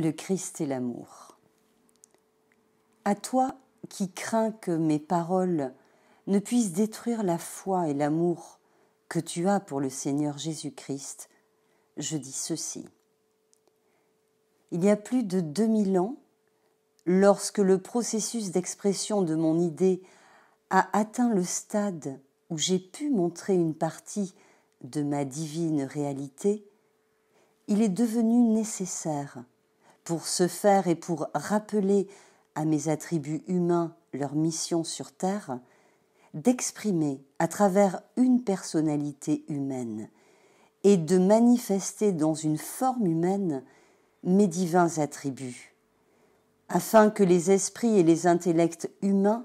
le Christ et l'amour. À toi qui crains que mes paroles ne puissent détruire la foi et l'amour que tu as pour le Seigneur Jésus-Christ, je dis ceci. Il y a plus de 2000 ans, lorsque le processus d'expression de mon idée a atteint le stade où j'ai pu montrer une partie de ma divine réalité, il est devenu nécessaire pour se faire et pour rappeler à mes attributs humains leur mission sur Terre, d'exprimer à travers une personnalité humaine et de manifester dans une forme humaine mes divins attributs, afin que les esprits et les intellects humains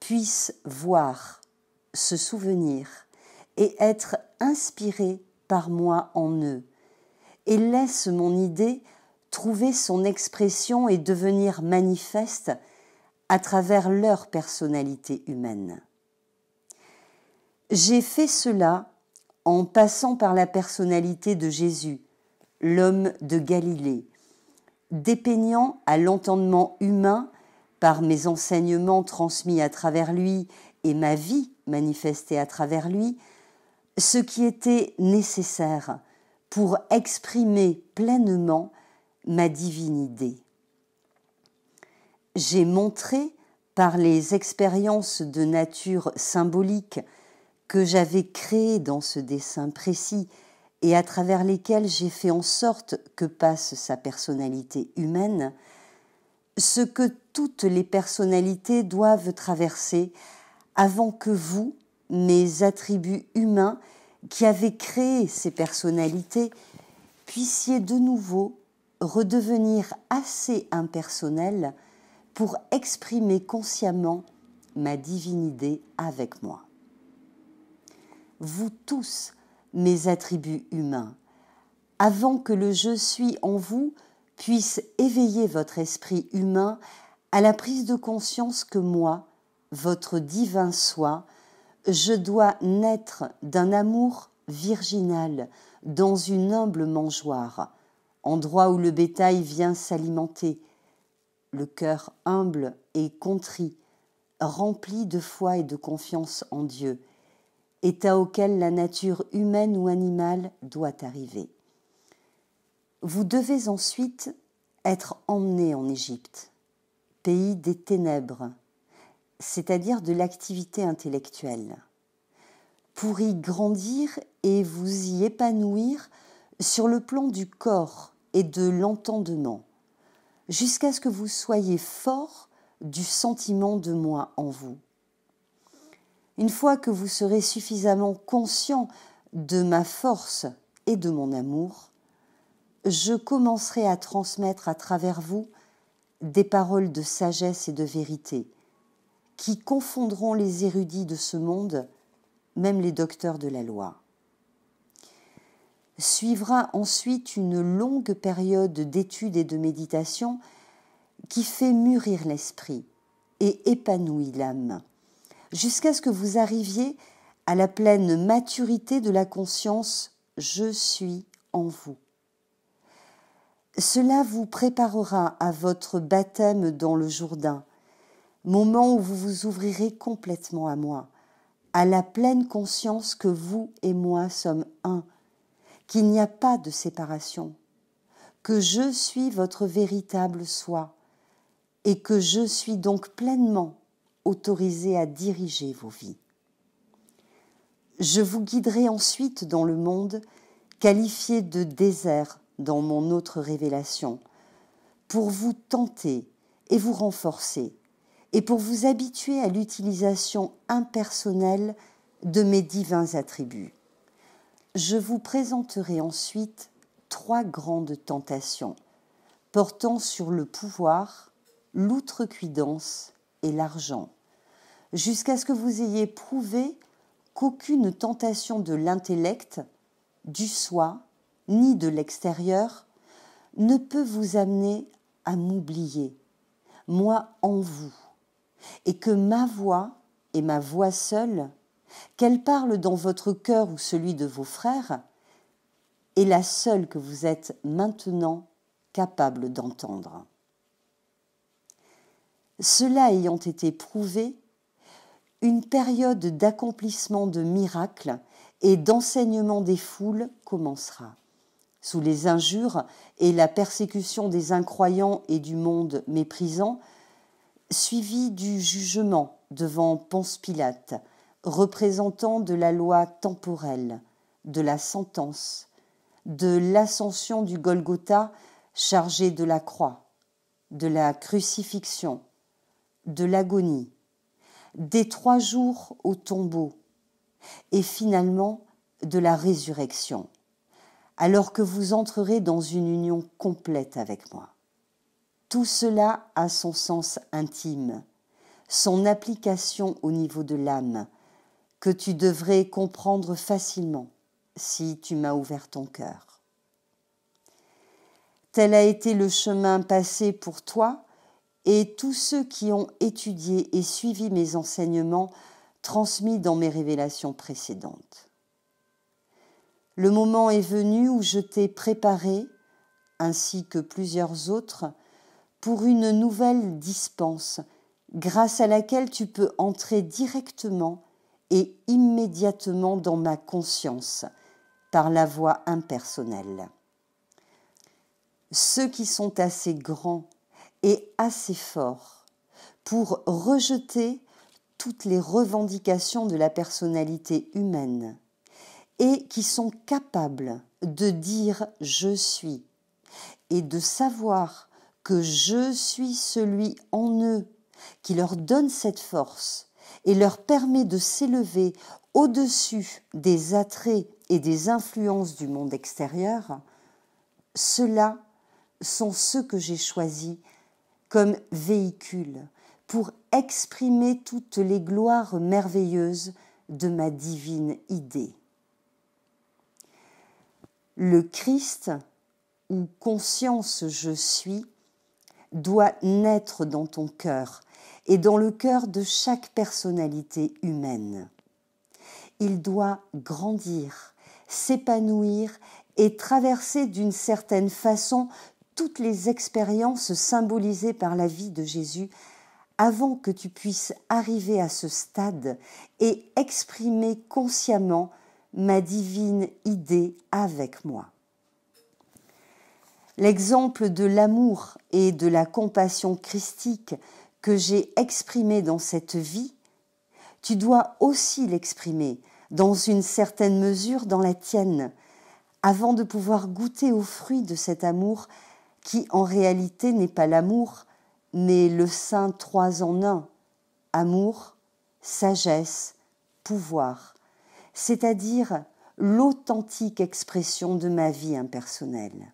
puissent voir, se souvenir et être inspirés par moi en eux, et laissent mon idée trouver son expression et devenir manifeste à travers leur personnalité humaine. J'ai fait cela en passant par la personnalité de Jésus, l'homme de Galilée, dépeignant à l'entendement humain, par mes enseignements transmis à travers lui et ma vie manifestée à travers lui, ce qui était nécessaire pour exprimer pleinement ma divine idée. J'ai montré par les expériences de nature symbolique que j'avais créées dans ce dessin précis et à travers lesquelles j'ai fait en sorte que passe sa personnalité humaine, ce que toutes les personnalités doivent traverser avant que vous, mes attributs humains qui avez créé ces personnalités, puissiez de nouveau redevenir assez impersonnel pour exprimer consciemment ma divinité avec moi. Vous tous, mes attributs humains, avant que le je suis en vous puisse éveiller votre esprit humain à la prise de conscience que moi, votre divin soi, je dois naître d'un amour virginal dans une humble mangeoire, endroit où le bétail vient s'alimenter, le cœur humble et contrit, rempli de foi et de confiance en Dieu, état auquel la nature humaine ou animale doit arriver. Vous devez ensuite être emmené en Égypte, pays des ténèbres, c'est-à-dire de l'activité intellectuelle, pour y grandir et vous y épanouir sur le plan du corps, et de l'entendement, jusqu'à ce que vous soyez fort du sentiment de moi en vous. Une fois que vous serez suffisamment conscient de ma force et de mon amour, je commencerai à transmettre à travers vous des paroles de sagesse et de vérité qui confondront les érudits de ce monde, même les docteurs de la loi. Suivra ensuite une longue période d'études et de méditation qui fait mûrir l'esprit et épanouit l'âme, jusqu'à ce que vous arriviez à la pleine maturité de la conscience Je suis en vous. Cela vous préparera à votre baptême dans le Jourdain, moment où vous vous ouvrirez complètement à moi, à la pleine conscience que vous et moi sommes un, qu'il n'y a pas de séparation, que je suis votre véritable soi et que je suis donc pleinement autorisé à diriger vos vies. Je vous guiderai ensuite dans le monde qualifié de désert dans mon autre révélation, pour vous tenter et vous renforcer, et pour vous habituer à l'utilisation impersonnelle de mes divins attributs. Je vous présenterai ensuite trois grandes tentations portant sur le pouvoir, l'outrecuidance et l'argent, jusqu'à ce que vous ayez prouvé qu'aucune tentation de l'intellect, du soi, ni de l'extérieur ne peut vous amener à m'oublier, moi en vous, et que ma voix et ma voix seule qu'elle parle dans votre cœur ou celui de vos frères, est la seule que vous êtes maintenant capable d'entendre. Cela ayant été prouvé, une période d'accomplissement de miracles et d'enseignement des foules commencera. Sous les injures et la persécution des incroyants et du monde méprisant, suivi du jugement devant Ponce Pilate, représentant de la loi temporelle, de la sentence, de l'ascension du Golgotha chargé de la croix, de la crucifixion, de l'agonie, des trois jours au tombeau, et finalement de la résurrection, alors que vous entrerez dans une union complète avec moi. Tout cela a son sens intime, son application au niveau de l'âme, que tu devrais comprendre facilement si tu m'as ouvert ton cœur. Tel a été le chemin passé pour toi, et tous ceux qui ont étudié et suivi mes enseignements transmis dans mes révélations précédentes. Le moment est venu où je t'ai préparé, ainsi que plusieurs autres, pour une nouvelle dispense, grâce à laquelle tu peux entrer directement et immédiatement dans ma conscience par la voie impersonnelle. Ceux qui sont assez grands et assez forts pour rejeter toutes les revendications de la personnalité humaine et qui sont capables de dire je suis et de savoir que je suis celui en eux qui leur donne cette force, et leur permet de s'élever au-dessus des attraits et des influences du monde extérieur, ceux-là sont ceux que j'ai choisis comme véhicule pour exprimer toutes les gloires merveilleuses de ma divine idée. Le Christ, ou conscience je suis, doit naître dans ton cœur et dans le cœur de chaque personnalité humaine. Il doit grandir, s'épanouir et traverser d'une certaine façon toutes les expériences symbolisées par la vie de Jésus avant que tu puisses arriver à ce stade et exprimer consciemment ma divine idée avec moi. L'exemple de l'amour et de la compassion christique que j'ai exprimé dans cette vie, tu dois aussi l'exprimer, dans une certaine mesure, dans la tienne, avant de pouvoir goûter aux fruits de cet amour qui en réalité n'est pas l'amour, mais le saint trois en un, amour, sagesse, pouvoir, c'est-à-dire l'authentique expression de ma vie impersonnelle.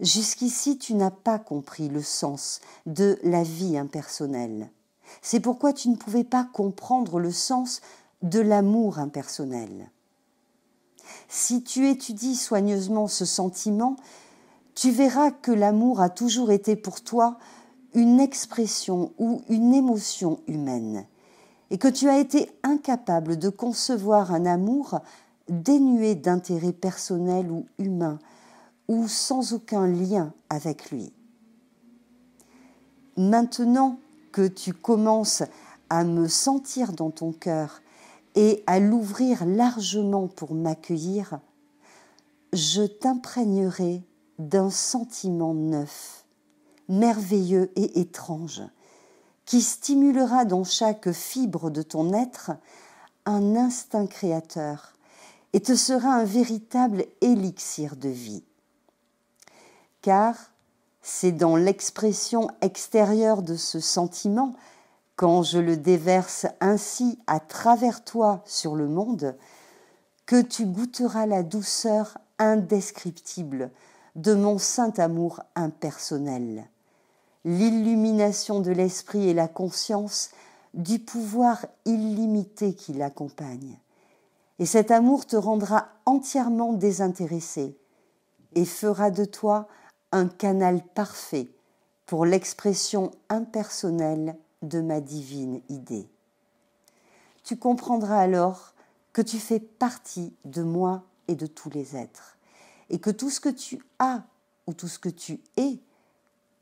Jusqu'ici, tu n'as pas compris le sens de la vie impersonnelle. C'est pourquoi tu ne pouvais pas comprendre le sens de l'amour impersonnel. Si tu étudies soigneusement ce sentiment, tu verras que l'amour a toujours été pour toi une expression ou une émotion humaine, et que tu as été incapable de concevoir un amour dénué d'intérêt personnel ou humain, ou sans aucun lien avec lui. Maintenant que tu commences à me sentir dans ton cœur et à l'ouvrir largement pour m'accueillir, je t'imprégnerai d'un sentiment neuf, merveilleux et étrange, qui stimulera dans chaque fibre de ton être un instinct créateur et te sera un véritable élixir de vie car c'est dans l'expression extérieure de ce sentiment, quand je le déverse ainsi à travers toi sur le monde, que tu goûteras la douceur indescriptible de mon saint amour impersonnel, l'illumination de l'esprit et la conscience du pouvoir illimité qui l'accompagne. Et cet amour te rendra entièrement désintéressé et fera de toi un canal parfait pour l'expression impersonnelle de ma divine idée. Tu comprendras alors que tu fais partie de moi et de tous les êtres, et que tout ce que tu as ou tout ce que tu es,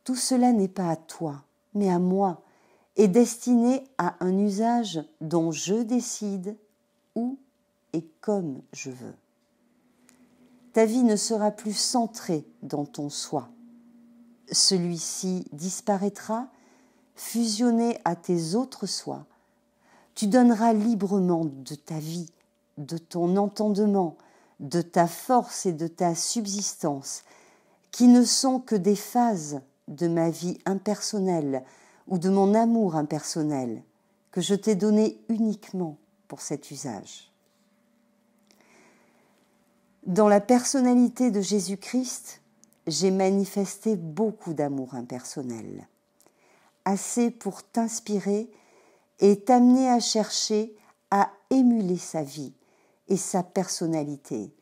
tout cela n'est pas à toi, mais à moi, et destiné à un usage dont je décide où et comme je veux ta vie ne sera plus centrée dans ton soi. Celui-ci disparaîtra, fusionné à tes autres sois. Tu donneras librement de ta vie, de ton entendement, de ta force et de ta subsistance, qui ne sont que des phases de ma vie impersonnelle ou de mon amour impersonnel, que je t'ai donné uniquement pour cet usage. Dans la personnalité de Jésus-Christ, j'ai manifesté beaucoup d'amour impersonnel, assez pour t'inspirer et t'amener à chercher à émuler sa vie et sa personnalité,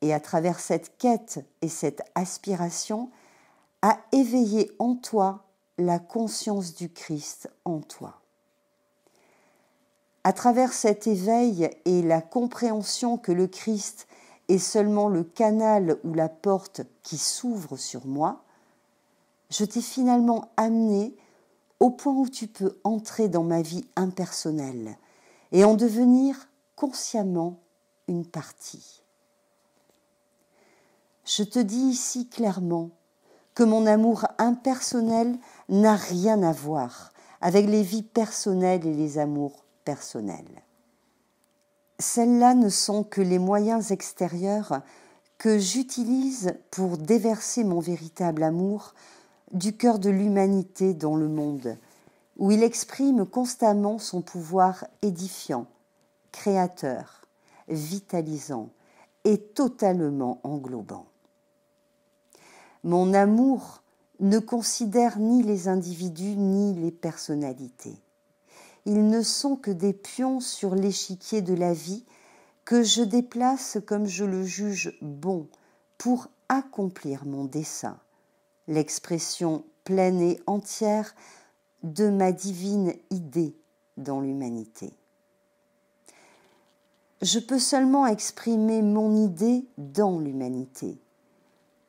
et à travers cette quête et cette aspiration, à éveiller en toi la conscience du Christ en toi. À travers cet éveil et la compréhension que le Christ seulement le canal ou la porte qui s'ouvre sur moi, je t'ai finalement amené au point où tu peux entrer dans ma vie impersonnelle et en devenir consciemment une partie. Je te dis ici clairement que mon amour impersonnel n'a rien à voir avec les vies personnelles et les amours personnels. Celles-là ne sont que les moyens extérieurs que j'utilise pour déverser mon véritable amour du cœur de l'humanité dans le monde, où il exprime constamment son pouvoir édifiant, créateur, vitalisant et totalement englobant. Mon amour ne considère ni les individus ni les personnalités. Ils ne sont que des pions sur l'échiquier de la vie que je déplace comme je le juge bon pour accomplir mon dessein. L'expression pleine et entière de ma divine idée dans l'humanité. Je peux seulement exprimer mon idée dans l'humanité,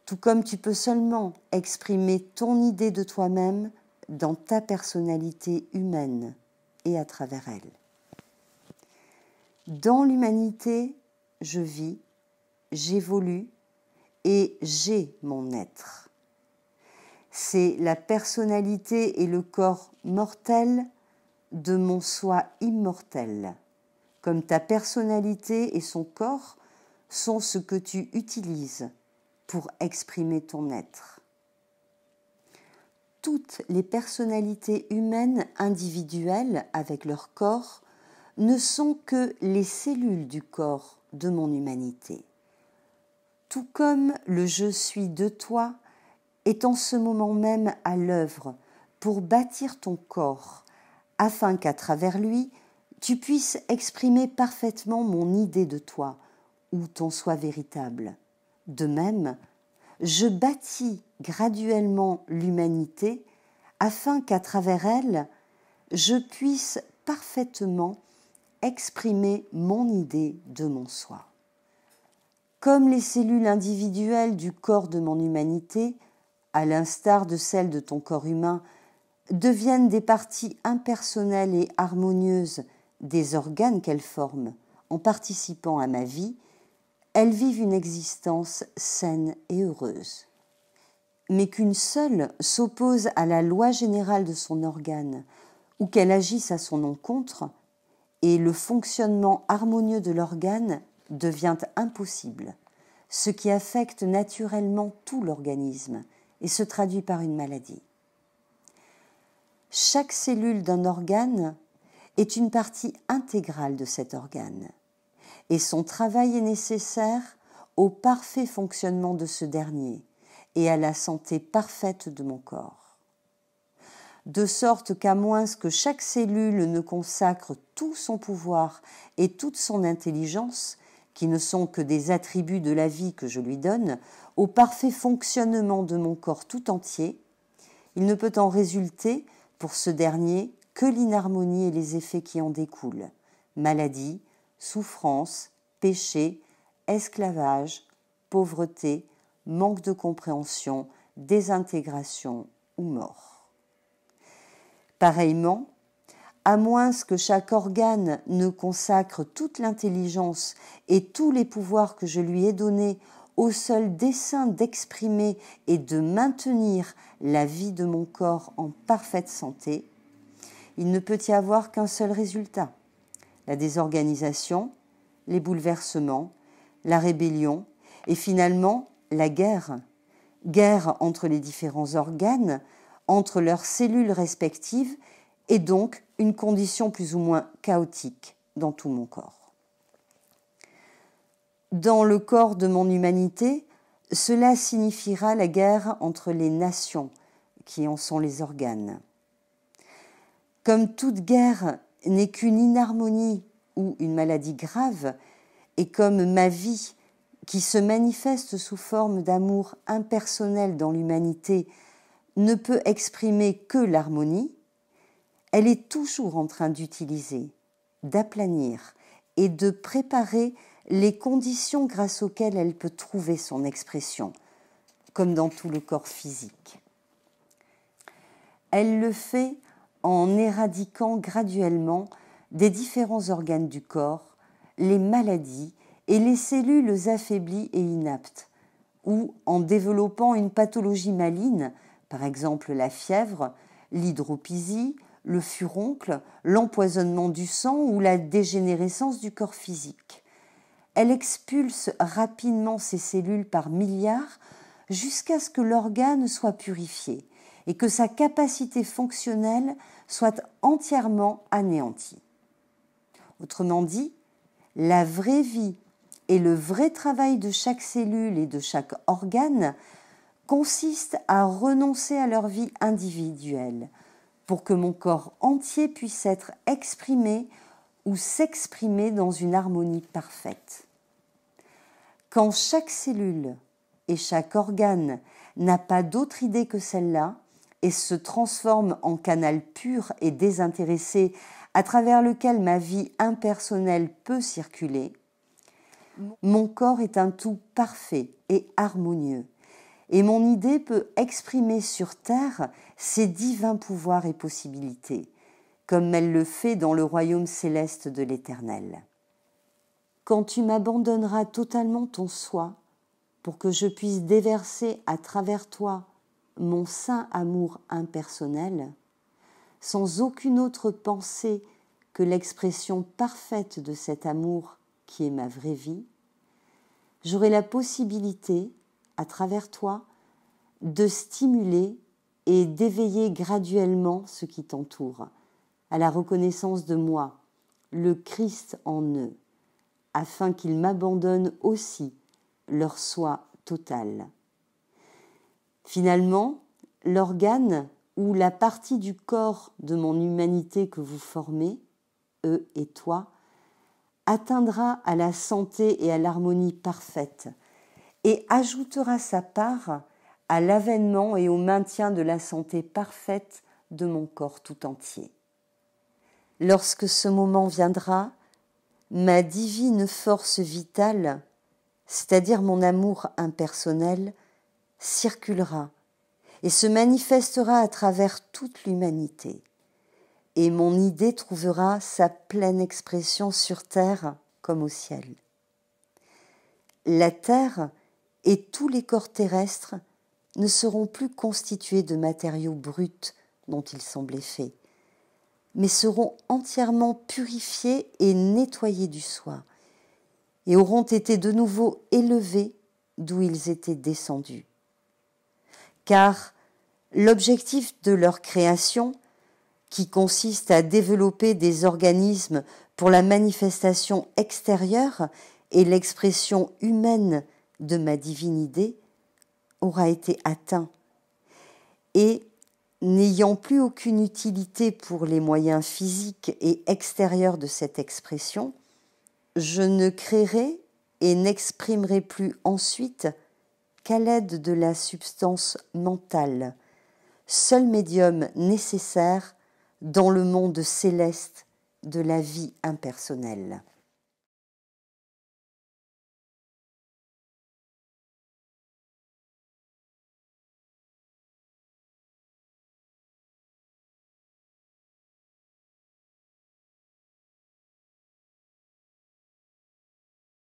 tout comme tu peux seulement exprimer ton idée de toi-même dans ta personnalité humaine, et à travers elle. Dans l'humanité, je vis, j'évolue et j'ai mon être. C'est la personnalité et le corps mortel de mon soi immortel, comme ta personnalité et son corps sont ce que tu utilises pour exprimer ton être toutes les personnalités humaines individuelles avec leur corps ne sont que les cellules du corps de mon humanité. Tout comme le je suis de toi est en ce moment même à l'œuvre pour bâtir ton corps, afin qu'à travers lui, tu puisses exprimer parfaitement mon idée de toi, ou ton soi véritable. De même, je bâtis graduellement l'humanité afin qu'à travers elle, je puisse parfaitement exprimer mon idée de mon soi. Comme les cellules individuelles du corps de mon humanité, à l'instar de celles de ton corps humain, deviennent des parties impersonnelles et harmonieuses des organes qu'elles forment en participant à ma vie, elles vivent une existence saine et heureuse. Mais qu'une seule s'oppose à la loi générale de son organe ou qu'elle agisse à son encontre, et le fonctionnement harmonieux de l'organe devient impossible, ce qui affecte naturellement tout l'organisme et se traduit par une maladie. Chaque cellule d'un organe est une partie intégrale de cet organe et son travail est nécessaire au parfait fonctionnement de ce dernier et à la santé parfaite de mon corps. De sorte qu'à moins que chaque cellule ne consacre tout son pouvoir et toute son intelligence, qui ne sont que des attributs de la vie que je lui donne, au parfait fonctionnement de mon corps tout entier, il ne peut en résulter, pour ce dernier, que l'inharmonie et les effets qui en découlent, maladie, souffrance, péché, esclavage, pauvreté, manque de compréhension, désintégration ou mort. Pareillement, à moins que chaque organe ne consacre toute l'intelligence et tous les pouvoirs que je lui ai donnés au seul dessein d'exprimer et de maintenir la vie de mon corps en parfaite santé, il ne peut y avoir qu'un seul résultat, la désorganisation, les bouleversements, la rébellion et finalement la guerre. Guerre entre les différents organes, entre leurs cellules respectives et donc une condition plus ou moins chaotique dans tout mon corps. Dans le corps de mon humanité, cela signifiera la guerre entre les nations qui en sont les organes. Comme toute guerre n'est qu'une inharmonie ou une maladie grave, et comme ma vie, qui se manifeste sous forme d'amour impersonnel dans l'humanité, ne peut exprimer que l'harmonie, elle est toujours en train d'utiliser, d'aplanir et de préparer les conditions grâce auxquelles elle peut trouver son expression, comme dans tout le corps physique. Elle le fait en éradiquant graduellement des différents organes du corps les maladies et les cellules affaiblies et inaptes, ou en développant une pathologie maligne, par exemple la fièvre, l'hydropisie, le furoncle, l'empoisonnement du sang ou la dégénérescence du corps physique. Elle expulse rapidement ces cellules par milliards jusqu'à ce que l'organe soit purifié et que sa capacité fonctionnelle soit entièrement anéantie. Autrement dit, la vraie vie et le vrai travail de chaque cellule et de chaque organe consiste à renoncer à leur vie individuelle pour que mon corps entier puisse être exprimé ou s'exprimer dans une harmonie parfaite. Quand chaque cellule et chaque organe n'a pas d'autre idée que celle-là, et se transforme en canal pur et désintéressé à travers lequel ma vie impersonnelle peut circuler, mon corps est un tout parfait et harmonieux, et mon idée peut exprimer sur Terre ses divins pouvoirs et possibilités, comme elle le fait dans le royaume céleste de l'Éternel. Quand tu m'abandonneras totalement ton soi, pour que je puisse déverser à travers toi mon saint amour impersonnel, sans aucune autre pensée que l'expression parfaite de cet amour qui est ma vraie vie, j'aurai la possibilité, à travers toi, de stimuler et d'éveiller graduellement ce qui t'entoure, à la reconnaissance de moi, le Christ en eux, afin qu'ils m'abandonnent aussi leur soi total. Finalement, l'organe ou la partie du corps de mon humanité que vous formez, eux et toi, atteindra à la santé et à l'harmonie parfaite et ajoutera sa part à l'avènement et au maintien de la santé parfaite de mon corps tout entier. Lorsque ce moment viendra, ma divine force vitale, c'est-à-dire mon amour impersonnel, circulera et se manifestera à travers toute l'humanité. Et mon idée trouvera sa pleine expression sur terre comme au ciel. La terre et tous les corps terrestres ne seront plus constitués de matériaux bruts dont ils semblaient faits, mais seront entièrement purifiés et nettoyés du soi, et auront été de nouveau élevés d'où ils étaient descendus car l'objectif de leur création, qui consiste à développer des organismes pour la manifestation extérieure et l'expression humaine de ma divinité, aura été atteint. Et n'ayant plus aucune utilité pour les moyens physiques et extérieurs de cette expression, je ne créerai et n'exprimerai plus ensuite qu'à l'aide de la substance mentale, seul médium nécessaire dans le monde céleste de la vie impersonnelle.